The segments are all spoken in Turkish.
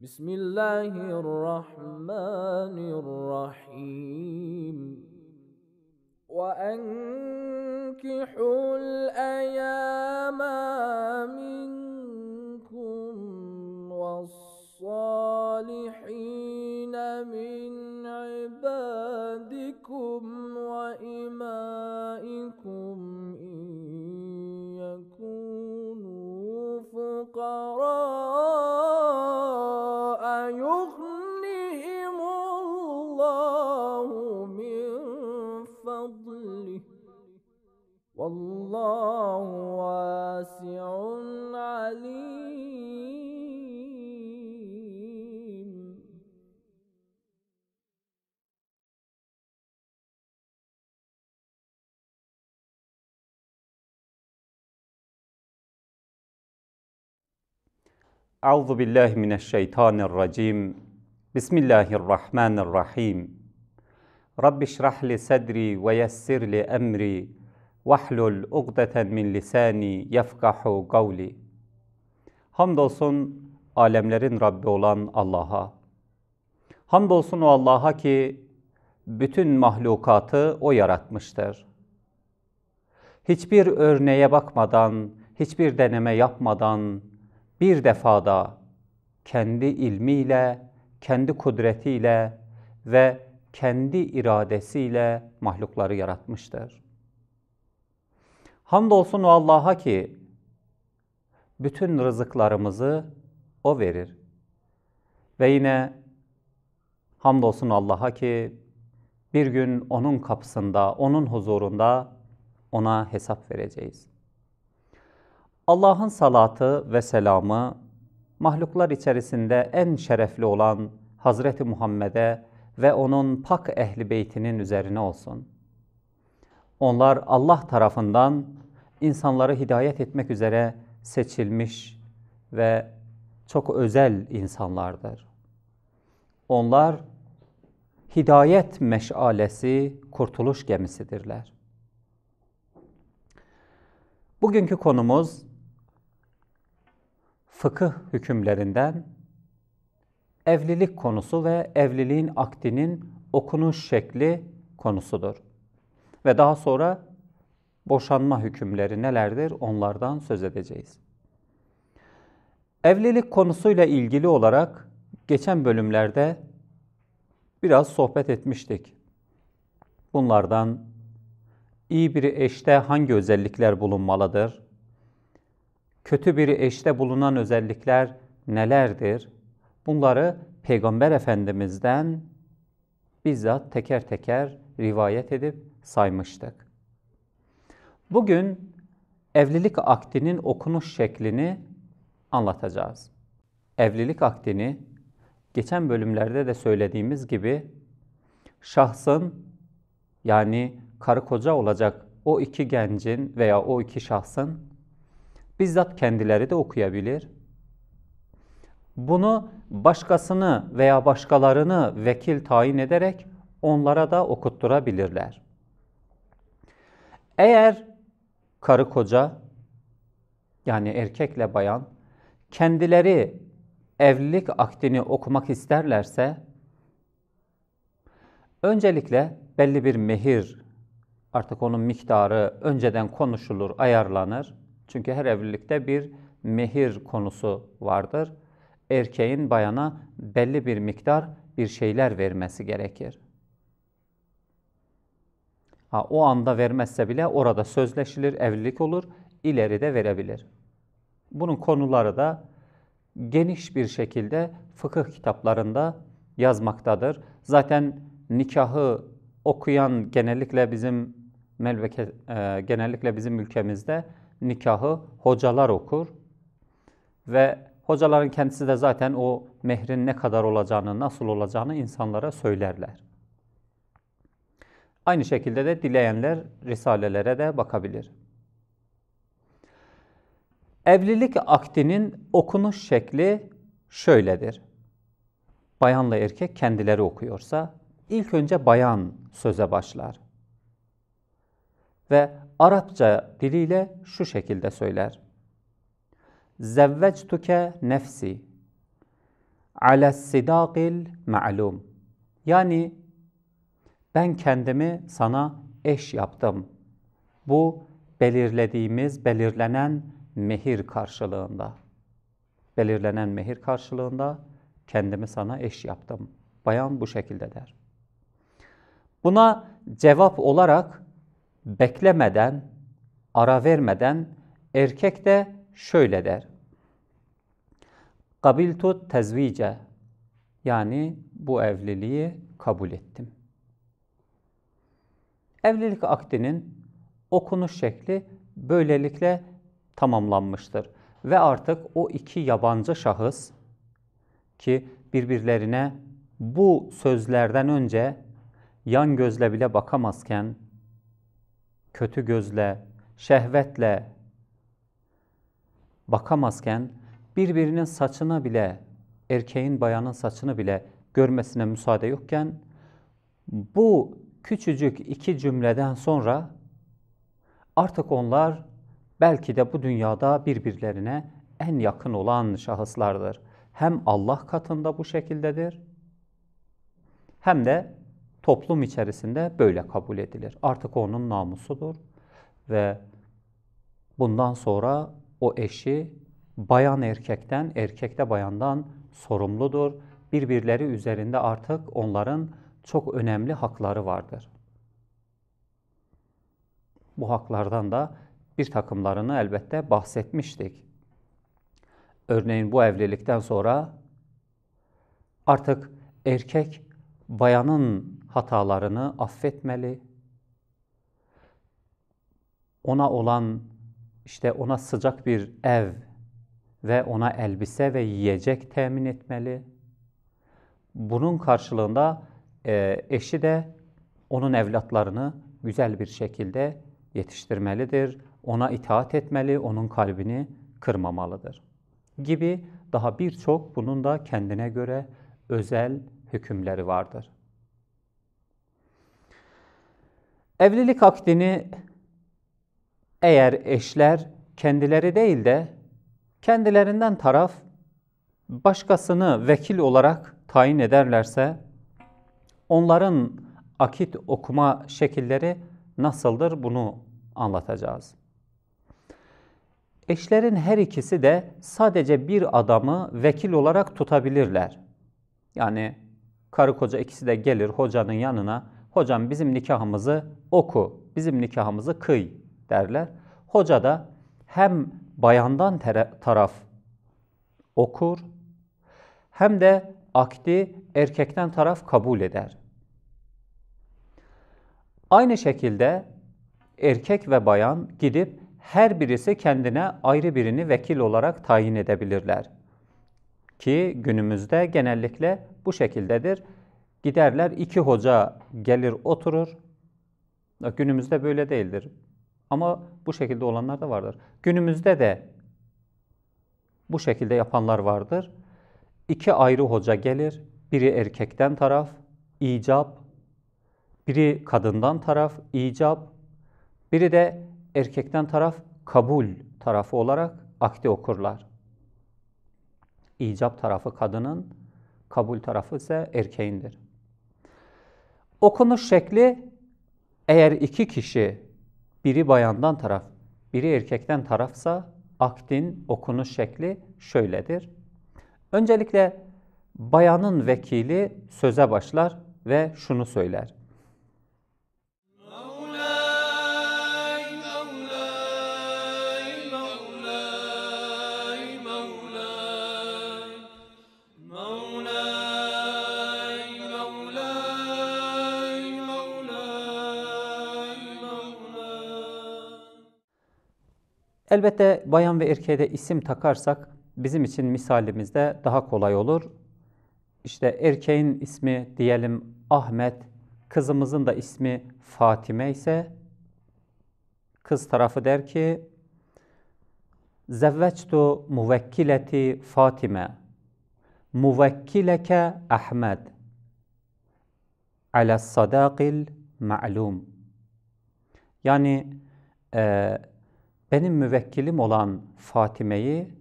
بسم الله الرحمن الرحيم وأنكحوا الأيام منكم والصالحين من عبادكم وإمائكم إن يكونوا فقراء Euzu billahi mineşşeytanirracim. Bismillahirrahmanirrahim. Rabbi şrah li sadri ve yessir li emri vahlul ugdeten min lisani yefkahu kavli. Hamdolsun alemlerin Rabbi olan Allah'a. Hamdolsun o Allah'a ki bütün mahlukatı o yaratmıştır. Hiçbir örneğe bakmadan, hiçbir deneme yapmadan bir defada kendi ilmiyle, kendi kudretiyle ve kendi iradesiyle mahlukları yaratmıştır. Hamdolsun Allah'a ki bütün rızıklarımızı O verir. Ve yine hamdolsun Allah'a ki bir gün O'nun kapısında, O'nun huzurunda O'na hesap vereceğiz. Allah'ın salatı ve selamı mahluklar içerisinde en şerefli olan Hazreti Muhammed'e ve onun pak ehli beytinin üzerine olsun. Onlar Allah tarafından insanları hidayet etmek üzere seçilmiş ve çok özel insanlardır. Onlar hidayet meşalesi, kurtuluş gemisidirler. Bugünkü konumuz fıkıh hükümlerinden evlilik konusu ve evliliğin akdinin okunuş şekli konusudur. Ve daha sonra boşanma hükümleri nelerdir onlardan söz edeceğiz. Evlilik konusuyla ilgili olarak geçen bölümlerde biraz sohbet etmiştik. Bunlardan iyi bir eşte hangi özellikler bulunmalıdır? kötü bir eşte bulunan özellikler nelerdir? Bunları Peygamber Efendimiz'den bizzat teker teker rivayet edip saymıştık. Bugün evlilik akdinin okunuş şeklini anlatacağız. Evlilik akdini geçen bölümlerde de söylediğimiz gibi şahsın yani karı koca olacak o iki gencin veya o iki şahsın bizzat kendileri de okuyabilir. Bunu başkasını veya başkalarını vekil tayin ederek onlara da okutturabilirler. Eğer karı koca yani erkekle bayan kendileri evlilik akdini okumak isterlerse öncelikle belli bir mehir artık onun miktarı önceden konuşulur, ayarlanır. Çünkü her evlilikte bir mehir konusu vardır. Erkeğin bayana belli bir miktar bir şeyler vermesi gerekir. Ha, o anda vermezse bile orada sözleşilir, evlilik olur, ileride verebilir. Bunun konuları da geniş bir şekilde fıkıh kitaplarında yazmaktadır. Zaten nikahı okuyan genellikle bizim melveke, e, genellikle bizim ülkemizde nikahı hocalar okur ve hocaların kendisi de zaten o mehrin ne kadar olacağını, nasıl olacağını insanlara söylerler. Aynı şekilde de dileyenler risalelere de bakabilir. Evlilik akdinin okunuş şekli şöyledir. Bayanla erkek kendileri okuyorsa ilk önce bayan söze başlar ve Arapça diliyle şu şekilde söyler. Zevvectuke nefsi alessidâkil ma'lum. Yani ben kendimi sana eş yaptım. Bu belirlediğimiz, belirlenen mehir karşılığında. Belirlenen mehir karşılığında kendimi sana eş yaptım. Bayan bu şekilde der. Buna cevap olarak beklemeden, ara vermeden erkek de şöyle der. Kabiltu tezvice yani bu evliliği kabul ettim. Evlilik akdinin okunuş şekli böylelikle tamamlanmıştır. Ve artık o iki yabancı şahıs ki birbirlerine bu sözlerden önce yan gözle bile bakamazken kötü gözle, şehvetle bakamazken birbirinin saçına bile, erkeğin bayanın saçını bile görmesine müsaade yokken bu küçücük iki cümleden sonra artık onlar belki de bu dünyada birbirlerine en yakın olan şahıslardır. Hem Allah katında bu şekildedir hem de toplum içerisinde böyle kabul edilir. Artık onun namusudur ve bundan sonra o eşi bayan erkekten, erkekte bayandan sorumludur. Birbirleri üzerinde artık onların çok önemli hakları vardır. Bu haklardan da bir takımlarını elbette bahsetmiştik. Örneğin bu evlilikten sonra artık erkek bayanın hatalarını affetmeli. Ona olan işte ona sıcak bir ev ve ona elbise ve yiyecek temin etmeli. Bunun karşılığında e, eşi de onun evlatlarını güzel bir şekilde yetiştirmelidir. Ona itaat etmeli, onun kalbini kırmamalıdır. Gibi daha birçok bunun da kendine göre özel hükümleri vardır. Evlilik akdini eğer eşler kendileri değil de kendilerinden taraf başkasını vekil olarak tayin ederlerse onların akit okuma şekilleri nasıldır bunu anlatacağız. Eşlerin her ikisi de sadece bir adamı vekil olarak tutabilirler. Yani karı koca ikisi de gelir hocanın yanına Hocam bizim nikahımızı oku, bizim nikahımızı kıy derler. Hoca da hem bayandan taraf okur hem de akdi erkekten taraf kabul eder. Aynı şekilde erkek ve bayan gidip her birisi kendine ayrı birini vekil olarak tayin edebilirler. Ki günümüzde genellikle bu şekildedir. Giderler iki hoca gelir oturur. Günümüzde böyle değildir. Ama bu şekilde olanlar da vardır. Günümüzde de bu şekilde yapanlar vardır. İki ayrı hoca gelir. Biri erkekten taraf, icap. Biri kadından taraf, icap. Biri de erkekten taraf, kabul tarafı olarak akdi okurlar. İcap tarafı kadının, kabul tarafı ise erkeğindir. Okunuş şekli eğer iki kişi biri bayandan taraf, biri erkekten tarafsa aktin okunuş şekli şöyledir. Öncelikle bayanın vekili söze başlar ve şunu söyler. Elbette bayan ve erkeğe de isim takarsak bizim için misalimizde daha kolay olur. İşte erkeğin ismi diyelim Ahmet, kızımızın da ismi Fatime ise kız tarafı der ki Zevveçtu muvekkileti Fatime muvekkileke Ahmet ala sadakil ma'lum yani e, benim müvekkilim olan Fatime'yi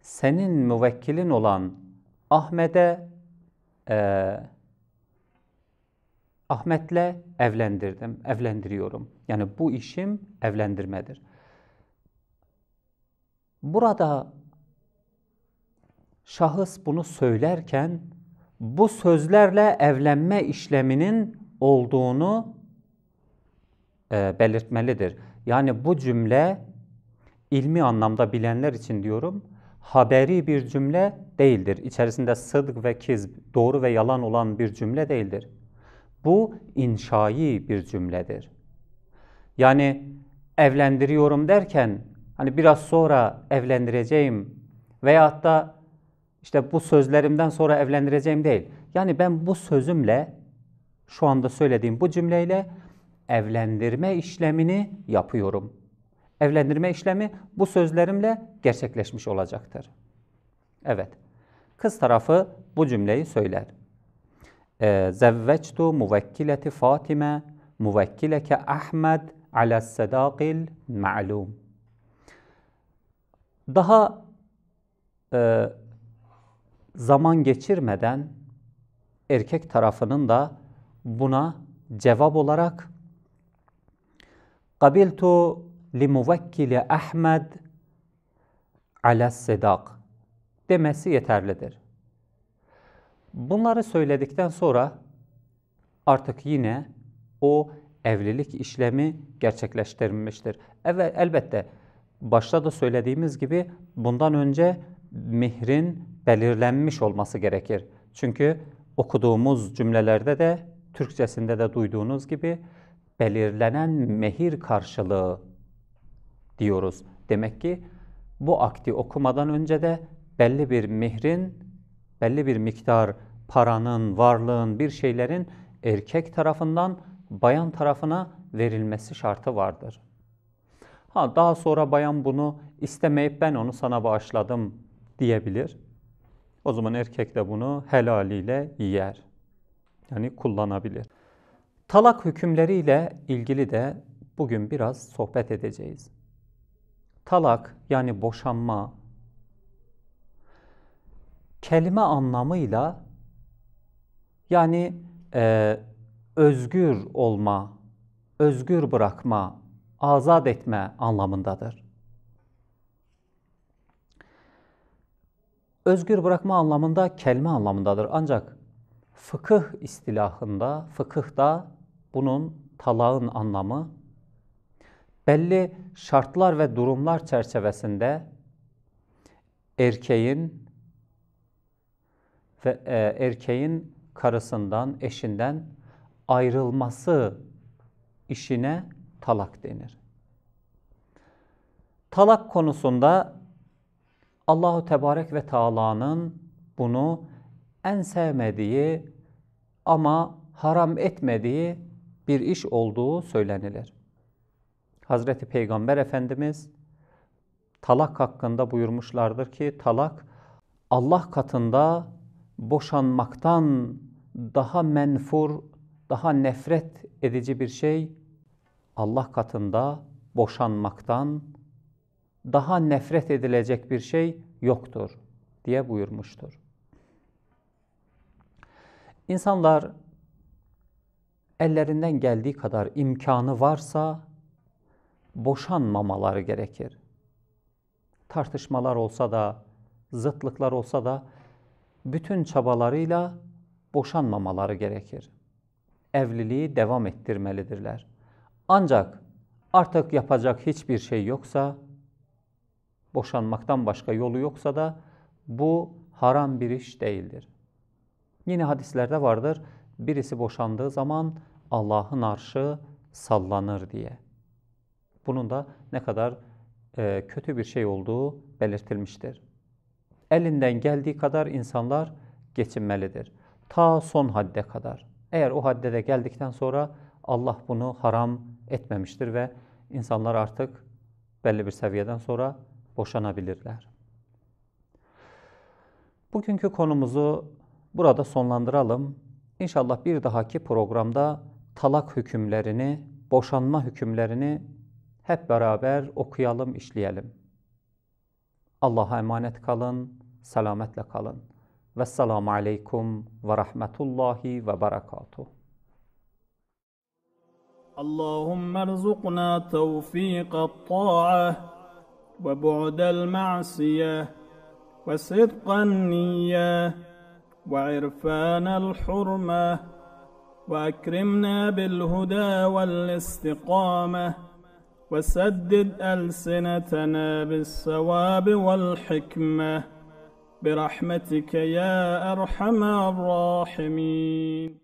senin müvekkilin olan Ahmet'e e, Ahmet'le evlendirdim, evlendiriyorum. Yani bu işim evlendirmedir. Burada şahıs bunu söylerken bu sözlerle evlenme işleminin olduğunu e, belirtmelidir. Yani bu cümle ilmi anlamda bilenler için diyorum haberi bir cümle değildir. İçerisinde sıdk ve kizb, doğru ve yalan olan bir cümle değildir. Bu inşai bir cümledir. Yani evlendiriyorum derken hani biraz sonra evlendireceğim veya da işte bu sözlerimden sonra evlendireceğim değil. Yani ben bu sözümle şu anda söylediğim bu cümleyle evlendirme işlemini yapıyorum.'' evlendirme işlemi bu sözlerimle gerçekleşmiş olacaktır. Evet, kız tarafı bu cümleyi söyler. Ee, Zevvectu muvekkileti Fatime muvekkileke Ahmed ala sedakil ma'lum. Daha e, zaman geçirmeden erkek tarafının da buna cevap olarak kabiltu limuvekkili Ahmed ala sedak demesi yeterlidir. Bunları söyledikten sonra artık yine o evlilik işlemi gerçekleştirilmiştir. Evet elbette başta da söylediğimiz gibi bundan önce mihrin belirlenmiş olması gerekir. Çünkü okuduğumuz cümlelerde de Türkçesinde de duyduğunuz gibi belirlenen mehir karşılığı diyoruz. Demek ki bu akdi okumadan önce de belli bir mihrin, belli bir miktar paranın, varlığın, bir şeylerin erkek tarafından bayan tarafına verilmesi şartı vardır. Ha daha sonra bayan bunu istemeyip ben onu sana bağışladım diyebilir. O zaman erkek de bunu helaliyle yer. Yani kullanabilir. Talak hükümleriyle ilgili de bugün biraz sohbet edeceğiz talak yani boşanma kelime anlamıyla yani e, özgür olma, özgür bırakma, azat etme anlamındadır. Özgür bırakma anlamında kelime anlamındadır. Ancak fıkıh istilahında, fıkıhta bunun talağın anlamı belli şartlar ve durumlar çerçevesinde erkeğin ve e, erkeğin karısından, eşinden ayrılması işine talak denir. Talak konusunda Allahu Tebarek ve Taala'nın bunu en sevmediği ama haram etmediği bir iş olduğu söylenilir. Hazreti Peygamber Efendimiz talak hakkında buyurmuşlardır ki talak Allah katında boşanmaktan daha menfur, daha nefret edici bir şey Allah katında boşanmaktan daha nefret edilecek bir şey yoktur diye buyurmuştur. İnsanlar ellerinden geldiği kadar imkanı varsa boşanmamaları gerekir. Tartışmalar olsa da, zıtlıklar olsa da bütün çabalarıyla boşanmamaları gerekir. Evliliği devam ettirmelidirler. Ancak artık yapacak hiçbir şey yoksa, boşanmaktan başka yolu yoksa da bu haram bir iş değildir. Yine hadislerde vardır, birisi boşandığı zaman Allah'ın arşı sallanır diye. Bunun da ne kadar e, kötü bir şey olduğu belirtilmiştir. Elinden geldiği kadar insanlar geçinmelidir. Ta son hadde kadar. Eğer o hadde de geldikten sonra Allah bunu haram etmemiştir ve insanlar artık belli bir seviyeden sonra boşanabilirler. Bugünkü konumuzu burada sonlandıralım. İnşallah bir dahaki programda talak hükümlerini, boşanma hükümlerini hep beraber okuyalım, işleyelim. Allah'a emanet kalın, selametle kalın. Vesselamu aleykum ve rahmetullahi ve berekatuhu. اللهم ارزقنا توفيق الطاعة وبعد المعصية وصدق النية وعرفان الحرمة وأكرمنا بالهدى والاستقامة وسدد ألسنتنا بالصواب والحكمة برحمتك يا أرحم الراحمين